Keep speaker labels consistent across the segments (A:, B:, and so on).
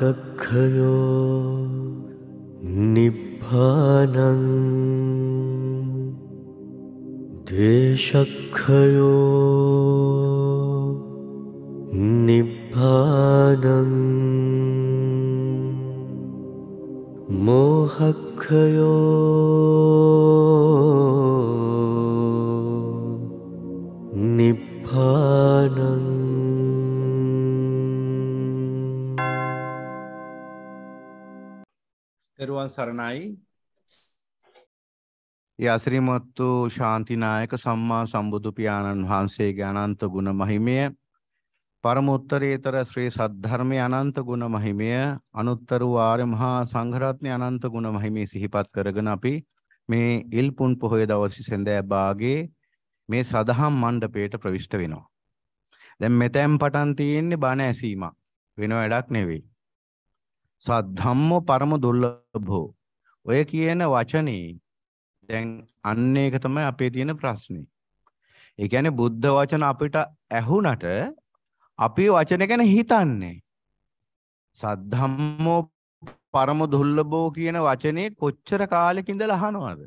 A: कक्षयो निफानम् द्वेखयो निभानं मोहक्षयो තෙරුවන් සරණයි යසිරිමොත්තු ශාන්තිනායක සම්මා සම්බුදු පියාණන් වහන්සේගේ අනන්ත ගුණ මහිමය පරමෝත්තරේතර ශ්‍රී සද්ධර්මයේ අනන්ත ගුණ මහිමය අනුත්තර වාර මහා සංඝරත්නයේ අනන්ත ගුණ මහිමය සිහිපත් කරගෙන අපි මේ ඉල්පුන් පොහොය දවසේ සඳෑ භාගයේ මේ සදහම් මණ්ඩපයට ප්‍රවිෂ්ඨ වෙනවා. දැන් මෙතෙන් පටන් තියෙන්නේ බණ ඇසීමක්. වෙන වැඩක් නෙවෙයි. සද්ධම්ම පරම දුර්ලභෝ ඔය කියන වචනේ දැන් අන්න ඒක තමයි අපේ තියෙන ප්‍රශ්නේ. ඒ කියන්නේ බුද්ධ වචන අපිට ඇහුණට අපි වචන ගැන හිතන්නේ. සද්ධම්මෝ පරම දුර්ලභෝ කියන වචනේ කොච්චර කාලෙක ඉඳලා අහනවද?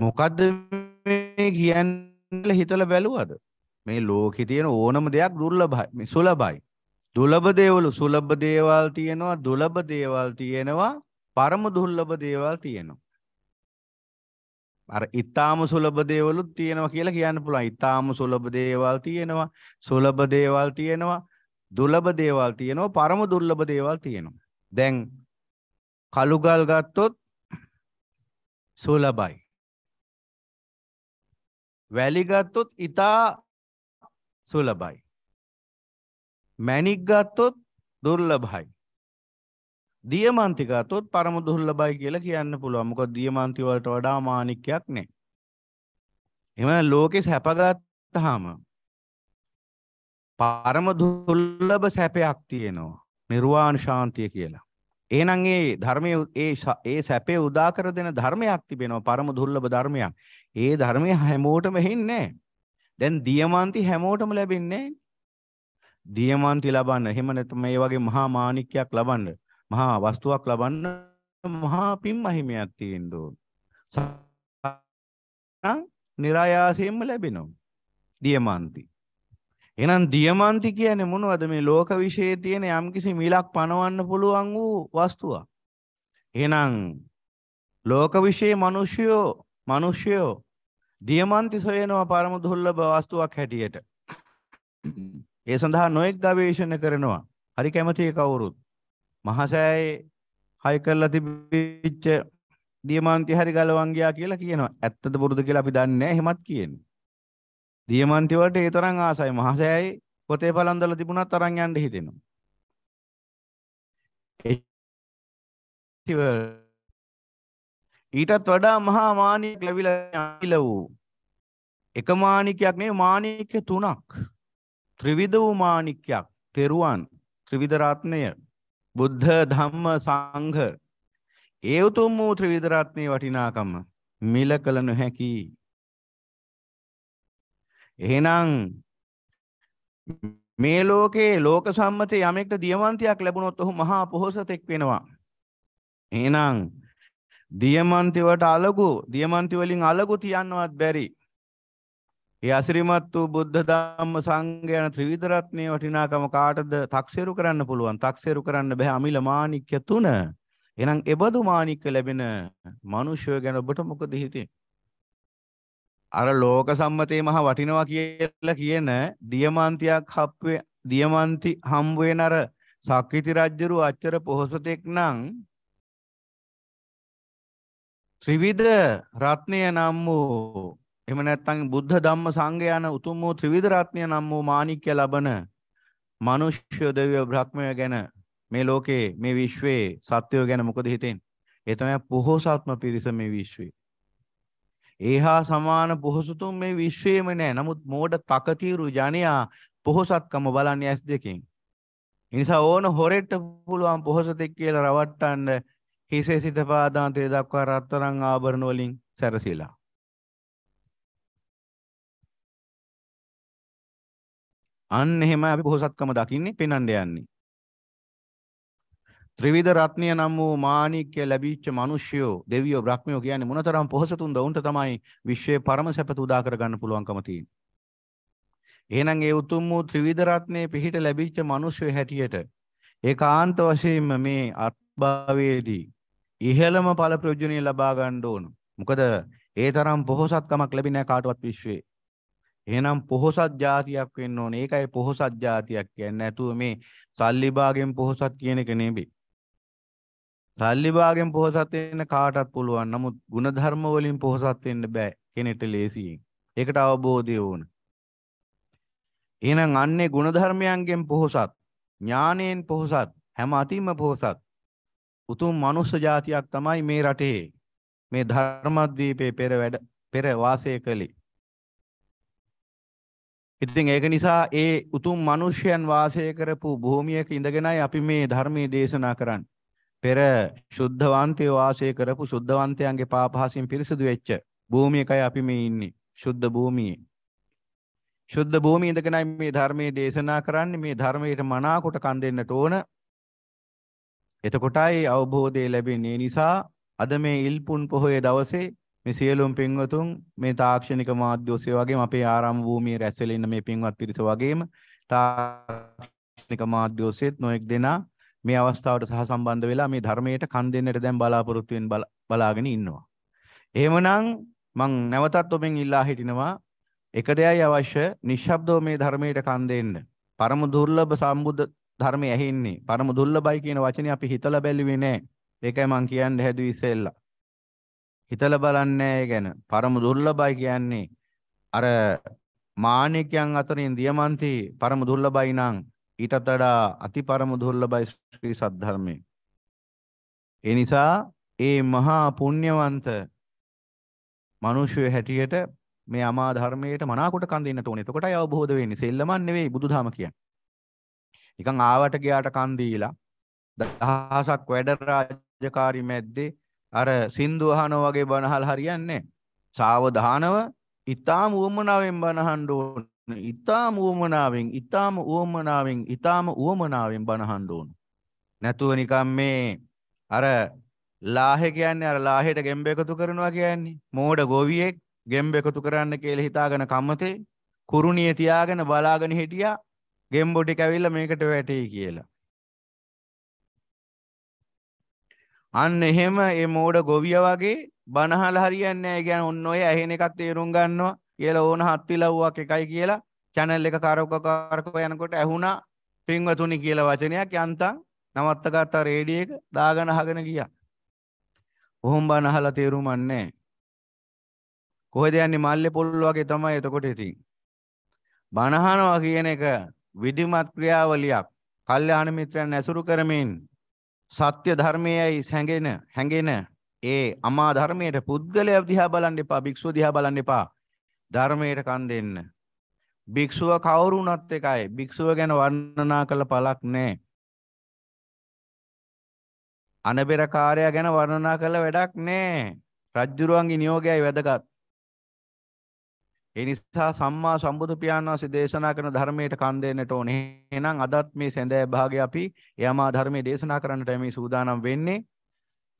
A: මොකද්ද මේ කියන්නේ හිතලා බැලුවද? මේ ලෝකේ තියෙන ඕනම දෙයක් දුර්ලභයි, සුලභයි. දුලබ දේවලු සුලබ දේවල් තියෙනවා දුලබ දේවල් තියෙනවා පරම දුර්ලභ දේවල් තියෙනවා. අර ඊටාම සුලබ දේවලුත් තියෙනවා කියලා කියන්න පුළුවන්. ඊටාම සුලබ දේවල් තියෙනවා, සුලබ දේවල් තියෙනවා, දුර්ලභ දේවල් තියෙනවා, පරම දුර්ලභ දේවල් තියෙනවා. දැන් කළුගල් ගත්තොත් සුලබයි. වැලි ගත්තොත් ඊටා සුලබයි. මැණික් ගත්තොත් දුර්ලභයි. දියමන්ති ගත්තොත් පරම දුර්ලභයි කියලා කියන්න පුළුවන්. මොකද දියමන්ති වලට වඩා මාණික්යක් නැහැ. එහෙම ලෝකෙ සැපගත්තාම පරම දුර්ලභ සැපයක් තියෙනවා. නිර්වාණ ශාන්තිය කියලා. එහෙනම් ඒ ධර්මයේ ඒ ඒ සැපේ උදා කර දෙන ධර්මයක් තිබෙනවා පරම දුර්ලභ ධර්මයක්. ඒ ධර්මය හැමෝටම හෙන්නේ නැහැ. දැන් දියමන්ති හැමෝටම ලැබෙන්නේ නැහැ. දියමන්ති ලබන්න එහෙම නැත්නම් මේ වගේ මහා මාණික්කයක් ලබන්න මහා වස්තුවක් ලබන්න මහා පින් මහිමයක් තියෙන්න ඕන. નિરાයාසයෙන්ම ලැබෙනවා. දියමන්ති. එහෙනම් දියමන්ති කියන්නේ මොනවද මේ ලෝක විශ්ේ තියෙන යම්කිසි මිලක් පනවන්න පුළුවන් වූ වස්තුවක්. එහෙනම් ලෝක විශ්ේ මිනිස්සුયો මිනිස්සුયો දියමන්ති සොයනවා පරම දුර්ලභ වස්තුවක් හැටියට. ඒ සඳහා නොඑක් ගවේෂණ කරනවා. හරි කැමති කවුරුත්. මහසෑයේ හයි කරලා තිබිච්ච දියමන්ති හරි ගලවන් ගියා කියලා කියනවා. ඇත්තද පුරුද කියලා අපි දන්නේ නැහැ. එහෙමත් කියන්නේ. දියමන්ති වලට ඒ තරම් ආසයි. මහසෑයේ පොතේ පළන්දලා තිබුණත් අරන් යන්න හිතෙනවා. ඊටත් වඩා මහා මානියක් ලැබිලා අකිල වූ එක මාණිකයක් නෙවෙයි මාණික තුනක් ත්‍රිවිධ වූ මාණික්යක් තෙරුවන් ත්‍රිවිධ රත්නය බුද්ධ ධම්ම සංඝ ඒ උතුම් වූ ත්‍රිවිධ රත්නයේ වටිනාකම මිල කළ නොහැකි එහෙනම් මේ ලෝකේ ලෝක සම්මත යමෙක්ට දියමන්තියක් ලැබුණොත් ඔහු මහා පොහොසතෙක් වෙනවා එහෙනම් දියමන්ති වලට අලගු දියමන්ති වලින් අලගු තියන්නවත් බැරි ඒ අසිරිමත් වූ බුද්ධ ධම්ම සංඝ යන ත්‍රිවිධ රත්නයේ වටිනාකම කාටද තක්සේරු කරන්න පුළුවන්? තක්සේරු කරන්න බෑ අමිල මාණික්‍ය තුන. එහෙනම් එබඳු මාණික්‍ය ලැබෙන මිනිසය ගැන ඔබට මොකද හිතේ? අර ලෝක සම්මතේ මහ වටිනවා කියලා කියන දියමන්තියක් හප්වේ දියමන්ති හම් වෙන අර සක්විති රජුරු අච්චර පොහොසතෙක් නම් ත්‍රිවිධ රත්නය නම් වූ එහෙම නැත්නම් බුද්ධ ධම්ම සංඝ යන උතුම් වූ ත්‍රිවිධ රත්නය නම් වූ මාණික්‍ය ලබන මිනිස්ය දෙවිය බ්‍රහ්මය ගැන මේ ලෝකේ මේ විශ්වයේ සත්‍යය ගැන මොකද හිතෙන්නේ? ඒ තමයි පොහොසත්ම පිරිස මේ විශ්වයේ. ඒහා සමාන පොහොසතුන් මේ විශ්වයේම නැහැ. නමුත් මෝඩ තකතිරු ජනයා පොහොසත්කම බලන්නේ ඇස් දෙකෙන්. නිසා ඕන හොරෙට්ට පුළුවන් පොහොසතෙක් කියලා රවට්ටන්න හිසේ සිට පාදාන්තය දක්වා රත්තරන් ආභරණ වලින් සැරසිලා. අන්න එහෙමයි අපි බොහෝසත්කම දකින්නේ පෙන්වන්න යන්නේ. ත්‍රිවිධ රත්නිය නම් වූ මාණික්‍ය ලැබීච්ච මිනිස්සයෝ දෙවියෝ බ්‍රහ්මියෝ කියන්නේ මොනතරම් පොහසතුන්ද උන්ට තමයි විශ්වයේ පරම සැපත උදා කරගන්න පුළුවන්කම තියෙන්නේ. එහෙනම් ඒ උතුම් වූ ත්‍රිවිධ රත්නයේ පිහිට ලැබීච්ච මිනිස්සයෝ හැටියට ඒකාන්ත වශයෙන්ම මේ අත්භවයේදී ඉහළම ඵල ප්‍රයෝජනෙ ලබා ගන්න ඕන. මොකද ඒ තරම් පොහසත්කමක් ලැබෙන්නේ නැහැ කාටවත් විශ්වයේ. එහෙනම් පොහොසත් જાතියක් වෙන්න ඕනේ. ඒකයි පොහොසත් જાතියක් කියන්නේ. නැතුව මේ සල්ලි භාගෙන් පොහොසත් කියන එක නෙමෙයි. සල්ලි භාගෙන් පොහොසත් වෙන්න කාටත් පුළුවන්. නමුත් ಗುಣධර්ම වලින් පොහොසත් වෙන්න බෑ කෙනෙක්ට ලේසියෙන්. ඒකට අවබෝධය ඕන. එහෙනම් අන්නේ ಗುಣධර්මයන්ගෙන් පොහොසත්, ඥානයෙන් පොහොසත්, හැම අතින්ම පොහොසත් උතුම් මනුස්ස జాතියක් තමයි මේ රටේ මේ ධර්මද්වීපයේ පෙර වැඩ පෙර වාසය කළේ ඉතින් ඒක නිසා ඒ උතුම් මිනිසයන් වාසය කරපු භූමියක ඉඳගෙනයි අපි මේ ධර්මයේ දේශනා කරන්නේ. පෙර සුද්ධවන්තයෝ වාසය කරපු සුද්ධවන්තයන්ගේ පාපහසින් පිරිසුදු වෙච්ච භූමියකයි අපි මේ ඉන්නේ. සුද්ධ භූමියේ. සුද්ධ භූමියේ ඉඳගෙනයි මේ ධර්මයේ දේශනා කරන්නේ. මේ ධර්මයට මනාකොට කන් දෙන්නට ඕන. එතකොටයි අවබෝධය ලැබෙන්නේ. නිසා අද මේ ඉල්පුන් පොහොය දවසේ මේ සියලුම පින්වතුන් මේ තාක්ෂණික මාධ්‍ය ඔස්සේ වගේම අපේ ආරාම භූමියේ රැස් වෙලා ඉන්න මේ පින්වත් පිරිස වගේම තාක්ෂණික මාධ්‍ය ඔස්සේත් නොඑක් දෙනා මේ අවස්ථාවට සහසම්බන්ධ වෙලා මේ ධර්මයට කන් දෙන්නට දැන් බලාපොරොත්තු වෙන බලාගෙන ඉන්නවා. එහෙමනම් මං නැවතත් ඔබෙන් ඉල්ලා හිටිනවා එක දෙයයි අවශ්‍ය නිශ්ශබ්දව මේ ධර්මයට කන් දෙන්න. පරම දුර්ලභ සම්බුද්ධ ධර්මය ඇහින්නේ. පරම දුර්ලභයි කියන වචනේ අපි හිතලා බැලුවේ නෑ. ඒකයි මං කියන්න හැදුවේ ඉස්සෙල්ලා. හිතලා බලන්නේ ඒ ගැන. පරම දුර්ලභයි කියන්නේ අර මාණිකයන් අතරින් දියමන්ති පරම දුර්ලභයි නම් ඊටත් වඩා අති පරම දුර්ලභයි ශ්‍රී සද්ධර්මය. ඒ නිසා ඒ මහා පුණ්‍යවන්ත මිනිස්සු හැටියට මේ අමා ධර්මයට මනාකොට කඳින්නට ඕනේ. එතකොටයි අවබෝධ වෙන්නේ. සෙල්ලමක් නෙවෙයි බුදුදහම කියන්නේ. නිකන් ආවට ගියාට කන් දීලා දහසක් වැඩ රාජකාරි මැද්දේ අර සින්දු අහනවා වගේ බණ අහලා හරියන්නේ සාවධානව ඊටාම උවමනාවෙන් බණ අහන්න ඕන. ඊටාම උවමනාවෙන් ඊටාම උවමනාවෙන් ඊටාම උවමනාවෙන් බණ අහන්න ඕන. නැතුව නිකම් මේ අර ලාහෙ කියන්නේ අර ලාහෙට ගෙම්බ එකතු කරනවා කියන්නේ මෝඩ ගොවියෙක් ගෙම්බ එකතු කරන්න කියලා හිතාගෙන කම්මතේ කුරුණිය තියාගෙන බලාගෙන හිටියා ගෙම්බොටි කැවිල්ල මේකට වැටේ කියලා. අන්න එහෙම ඒ මෝඩ ගොවිය වගේ බනහල හරියන්නේ නැහැ. ඒ ඔන්න ඔය ඇහෙන එකක් තේරුම් ගන්නවා කියලා ඕන හත් විලව්වක් එකයි කියලා channel එක කරක කරක යනකොට ඇහුණා පින්වතුනි කියලා වචනයක් යන්තම් නවත්තගත්ත රේඩිය එක දාගෙන අහගෙන ගියා. ඔහොම බන අහලා තේරුමක් නැහැ. කොහෙද යන්නේ මල්ලේ පොල් වගේ තමයි එතකොට ඉතින්. බනහනවා කියන එක විධිමත් ක්‍රියාවලියක්. කල්යාණ මිත්‍රයන් ඇසුරු කරමින් සත්‍ය ධර්මයේයි හැඟෙන හැඟෙන ඒ අමා ධර්මයට පුද්ගලයා දිහා බලන්න එපා භික්ෂුව දිහා බලන්න එපා ධර්මයට කන් දෙන්න භික්ෂුව කවුරු වුණත් එකයි භික්ෂුව ගැන වර්ණනා කළ පළක් නැහැ අනබෙර කාර්යය ගැන වර්ණනා කළ වැඩක් නැහැ රජ්ජුරුවන්ගේ නියෝගයයි වැදගත් ඒ නිසා සම්මා සම්බුදු පියාණන් වහන්සේ දේශනා කරන ධර්මයට කන් දෙන්නට ඕනේ. එහෙනම් අදත් මේ සැඳෑ භාගය අපි යමා ධර්මයේ දේශනා කරන්නට මේ සූදානම් වෙන්නේ.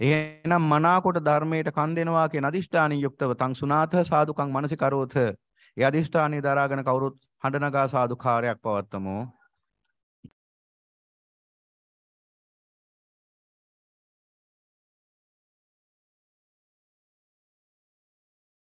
A: එහෙනම් මනාකොට ධර්මයට කන් දෙනවා කියන අදිෂ්ඨානිය යුක්තව තං සුනාත සාදුකං මනසිකරෝත. ඒ අදිෂ්ඨානිය දරාගෙන කවුරුත් හඬනගා සාදුකාරයක් පවත්තමු.